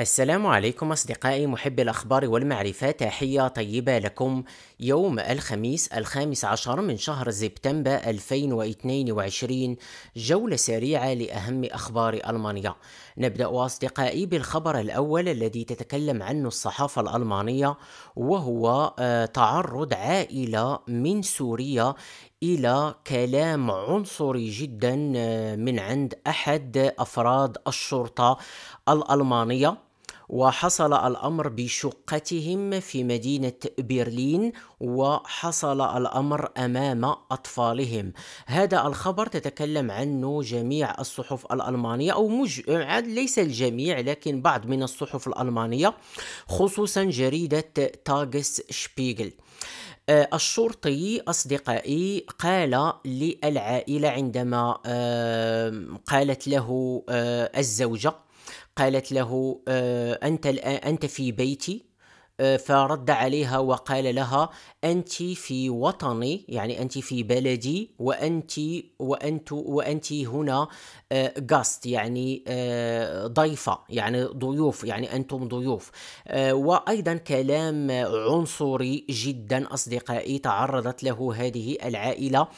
السلام عليكم أصدقائي محبي الأخبار والمعرفة تحية طيبة لكم يوم الخميس الخامس عشر من شهر سبتمبر 2022 جولة سريعة لأهم أخبار ألمانيا نبدأ أصدقائي بالخبر الأول الذي تتكلم عنه الصحافة الألمانية وهو آه، تعرض عائلة من سوريا الى كلام عنصري جدا آه، من عند احد افراد الشرطه الالمانيه وحصل الأمر بشقتهم في مدينة برلين وحصل الأمر أمام أطفالهم هذا الخبر تتكلم عنه جميع الصحف الألمانية أو مج... ليس الجميع لكن بعض من الصحف الألمانية خصوصا جريدة تاغس شبيغل آه، الشرطي أصدقائي قال للعائلة عندما قالت له آه، الزوجة قالت له آه، أنت أنت في بيتي آه، فرد عليها وقال لها انت في وطني يعني انت في بلدي وانت وانت وانت هنا جاست آه، يعني ضيفه يعني ضيوف يعني انتم ضيوف وايضا كلام عنصري جدا اصدقائي تعرضت له هذه العائله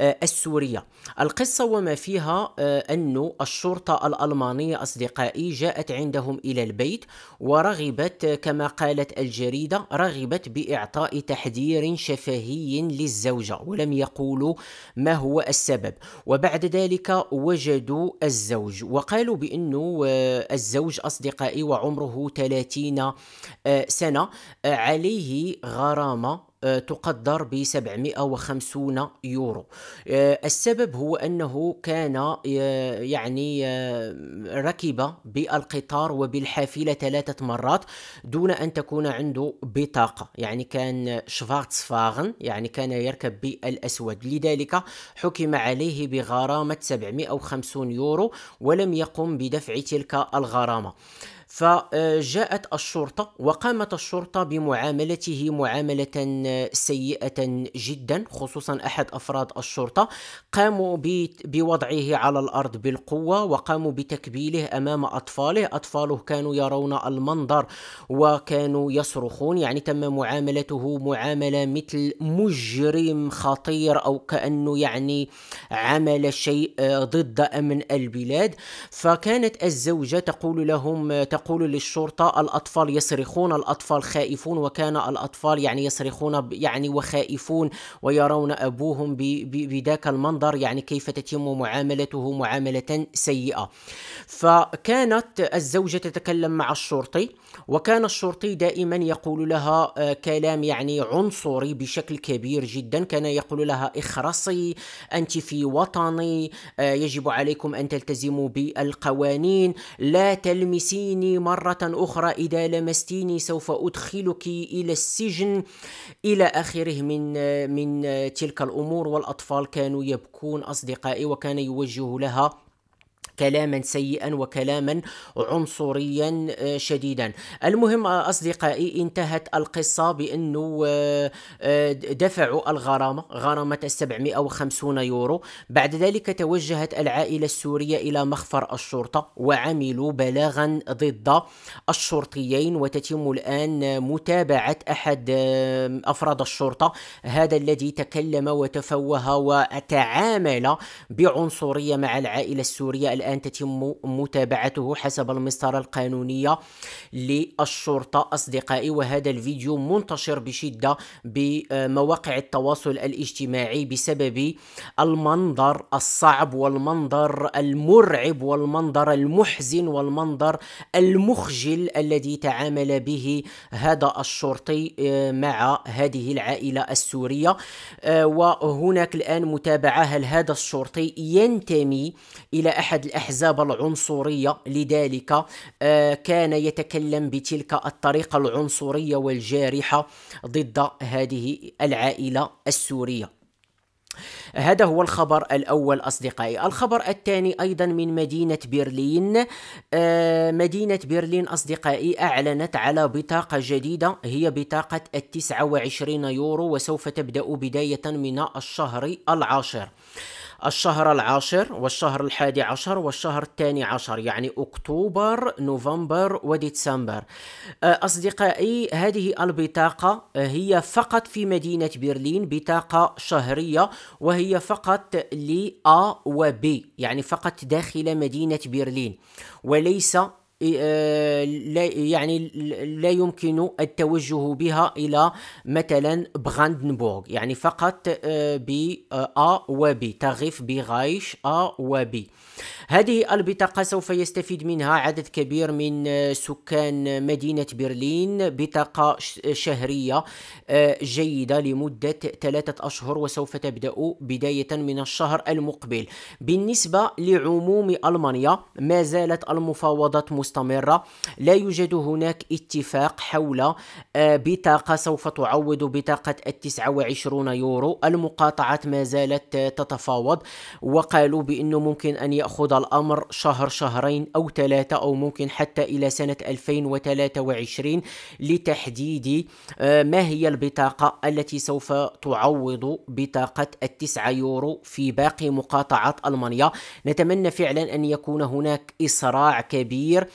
آه، السورية القصة وما فيها آه، أن الشرطة الألمانية أصدقائي جاءت عندهم إلى البيت ورغبت آه، كما قالت الجريدة رغبت بإعطاء تحذير شفهي للزوجة ولم يقولوا ما هو السبب وبعد ذلك وجدوا الزوج وقالوا بأنه الزوج أصدقائي وعمره 30 سنة عليه غرامة آه، تقدر ب 750 يورو آه، السبب هو أنه كان آه، يعني ركب بالقطار وبالحافلة ثلاثة مرات دون أن تكون عنده بطاقة يعني كان شفارتس فاغن يعني كان يركب بالأسود لذلك حكم عليه بغرامة 750 يورو ولم يقم بدفع تلك الغرامة فجاءت الشرطة وقامت الشرطة بمعاملته معاملة سيئة جدا خصوصا أحد أفراد الشرطة قاموا بوضعه على الأرض بالقوة وقاموا بتكبيله أمام أطفاله أطفاله كانوا يرون المنظر وكانوا يصرخون يعني تم معاملته معاملة مثل مجرم خطير أو كأنه يعني عمل شيء آه، ضد أمن البلاد فكانت الزوجة تقول لهم تقول للشرطة الأطفال يصرخون الأطفال خائفون وكان الأطفال يعني يصرخون يعني وخائفون ويرون أبوهم بذاك المنظر يعني كيف تتم معاملته معاملة سيئة فكانت الزوجة تتكلم مع الشرطي وكان الشرطي دائما يقول لها آه، كلام يعني عنصري بشكل كبير جدا كان يقول لها اخرصي أنت في وطني آه، يجب عليكم أن تلتزموا بالقوانين لا تلمسيني لمستيني مرة أخرى إذا لمستيني سوف أدخلك إلى السجن إلى آخره من من تلك الأمور والأطفال كانوا يبكون أصدقائي وكان يوجه لها كلاما سيئا وكلاما عنصريا آه، شديدا المهم آه، أصدقائي انتهت القصة بأنه آه، دفعوا الغرامة غرامة 750 يورو بعد ذلك توجهت العائلة السورية إلى مخفر الشرطة وعملوا بلاغا ضد الشرطيين وتتم الآن متابعة أحد أفراد الشرطة هذا الذي تكلم وتفوه وتعامل بعنصرية مع العائلة السورية الآن الآن تتم متابعته حسب المسطرة القانونية للشرطة أصدقائي وهذا الفيديو منتشر بشدة بمواقع التواصل الاجتماعي بسبب المنظر الصعب والمنظر المرعب والمنظر المحزن والمنظر المخجل الذي تعامل به هذا الشرطي آه، مع هذه العائلة السورية آه، وهناك الآن متابعة هل هذا الشرطي ينتمي إلى أحد الأحزاب العنصرية لذلك آه، كان يتكلم بتلك الطريقة العنصرية والجارحة ضد هذه العائلة السورية هذا هو الخبر الأول أصدقائي الخبر الثاني أيضا من مدينة برلين آه، مدينة برلين أصدقائي أعلنت على بطاقة جديدة هي بطاقة التسعة وعشرين يورو وسوف تبدأ بداية من الشهر العاشر الشهر العاشر والشهر الحادي عشر والشهر الثاني عشر يعني أكتوبر نوفمبر وديسمبر آه، أصدقائي هذه البطاقة هي فقط في مدينة برلين بطاقة شهرية وهي فقط ل A و B يعني فقط داخل مدينة برلين وليس آه، لا يعني لا يمكن التوجه بها الى مثلا براندنبورغ يعني فقط آه، ب آه، ا ب تغيف بغايش ا آه هذه البطاقة سوف يستفيد منها عدد كبير من آه، سكان مدينة برلين بطاقة آه، شهرية آه، جيدة لمدة ثلاثة أشهر وسوف تبدأ بداية من الشهر المقبل بالنسبة لعموم ألمانيا ما زالت المفاوضات مستمرة لا يوجد هناك اتفاق حول بطاقة سوف تعوض بطاقة التسعة وعشرون يورو المقاطعات ما زالت تتفاوض وقالوا بأنه ممكن أن يأخذ الأمر شهر شهرين أو ثلاثة أو ممكن حتى إلى سنة 2023 لتحديد آه، ما هي البطاقة التي سوف تعوض بطاقة التسعة يورو في باقي مقاطعة ألمانيا نتمنى فعلا أن يكون هناك إسراع كبير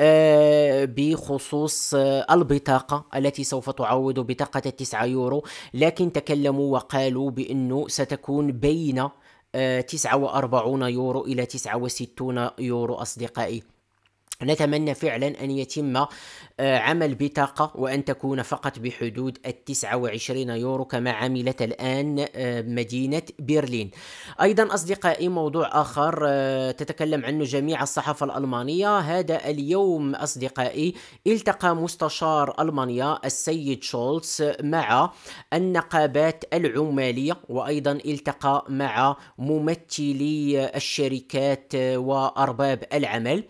آه، بخصوص آه، البطاقة التي سوف تعوض بطاقة التسعة يورو لكن تكلموا وقالوا بأنه ستكون بين 49 آه، يورو إلى 69 يورو أصدقائي نتمنى فعلا أن يتم آه، عمل بطاقة وأن تكون فقط بحدود التسعة وعشرين يورو كما عملت الآن آه، مدينة برلين أيضا أصدقائي موضوع آخر آه، تتكلم عنه جميع الصحافة الألمانية هذا اليوم أصدقائي التقى مستشار ألمانيا السيد شولتز مع النقابات العمالية وأيضا التقى مع ممثلي الشركات وأرباب العمل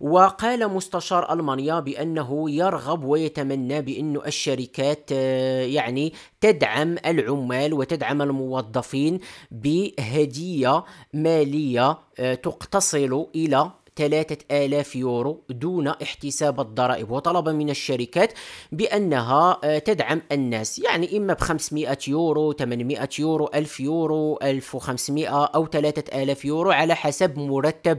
و فقال مستشار المانيا بانه يرغب ويتمنى بانه الشركات آه، يعني تدعم العمال وتدعم الموظفين بهديه ماليه آه، تقتصل الى 3000 يورو دون احتساب الضرائب وطلب من الشركات بأنها آه، تدعم الناس يعني إما ب 500 يورو 800 يورو 1000 يورو 1500 أو 3000 يورو على حسب مرتب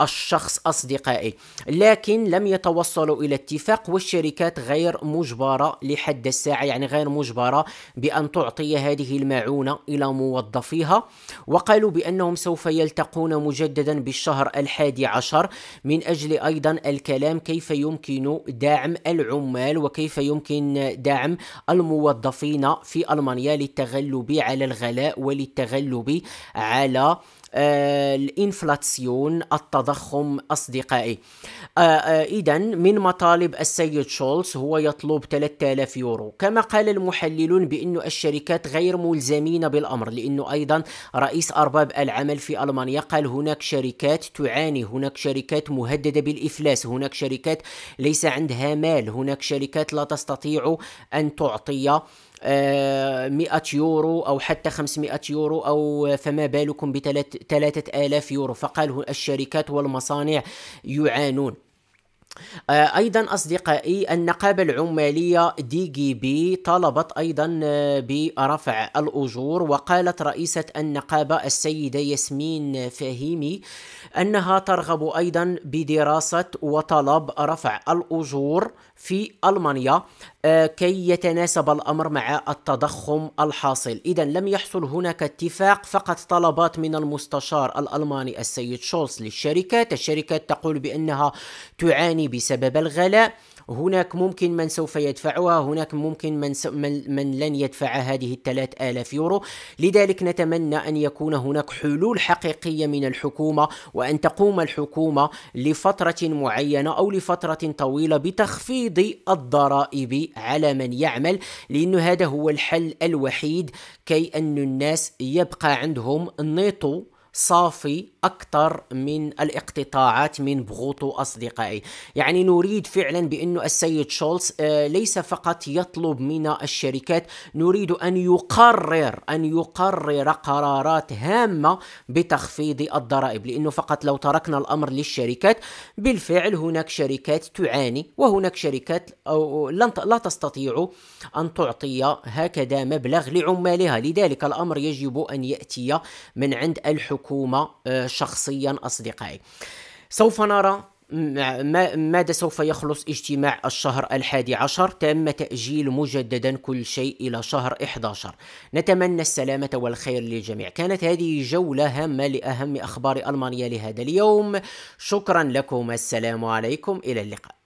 الشخص أصدقائي لكن لم يتوصلوا إلى اتفاق والشركات غير مجبرة لحد الساعة يعني غير مجبرة بأن تعطي هذه المعونة إلى موظفيها وقالوا بأنهم سوف يلتقون مجددا بالشهر الحادي عشر البشر من أجل أيضا الكلام كيف يمكن دعم العمال وكيف يمكن دعم الموظفين في ألمانيا للتغلب على الغلاء وللتغلب على آه، الانفلاتسيون التضخم أصدقائي آه، آه، إذا من مطالب السيد شولز هو يطلب 3000 يورو كما قال المحللون بأن الشركات غير ملزمين بالأمر لأنه أيضا رئيس أرباب العمل في ألمانيا قال هناك شركات تعاني هناك شركات مهددة بالإفلاس هناك شركات ليس عندها مال هناك شركات لا تستطيع أن تعطي 100 آه، يورو أو حتى 500 يورو أو فما بالكم ب 3000 يورو فقال الشركات والمصانع يعانون آه، ايضا اصدقائي النقابه العماليه دي جي بي طالبت ايضا آه، برفع الاجور وقالت رئيسه النقابه السيده ياسمين فهيمي انها ترغب ايضا بدراسه وطلب رفع الاجور في ألمانيا آه، كي يتناسب الأمر مع التضخم الحاصل إذا لم يحصل هناك اتفاق فقط طلبات من المستشار الألماني السيد شولز للشركات الشركات تقول بأنها تعاني بسبب الغلاء هناك ممكن من سوف يدفعها هناك ممكن من, س... من, من لن يدفع هذه الثلاث آلاف يورو لذلك نتمنى أن يكون هناك حلول حقيقية من الحكومة وأن تقوم الحكومة لفترة معينة أو لفترة طويلة بتخفيض الضرائب على من يعمل لأن هذا هو الحل الوحيد كي أن الناس يبقى عندهم نيطو صافي اكثر من الاقتطاعات من بغوتو اصدقائي يعني نريد فعلا بانه السيد شولز آه، ليس فقط يطلب من الشركات نريد ان يقرر ان يقرر قرارات هامه بتخفيض الضرائب لانه فقط لو تركنا الامر للشركات بالفعل هناك شركات تعاني وهناك شركات لا تستطيع ان تعطي هكذا مبلغ لعمالها لذلك الامر يجب ان ياتي من عند الحكومه آه، شخصيا أصدقائي سوف نرى ماذا سوف يخلص اجتماع الشهر الحادي عشر تم تأجيل مجددا كل شيء إلى شهر 11 نتمنى السلامة والخير للجميع كانت هذه جولة هامة لأهم أخبار ألمانيا لهذا اليوم شكرا لكم السلام عليكم إلى اللقاء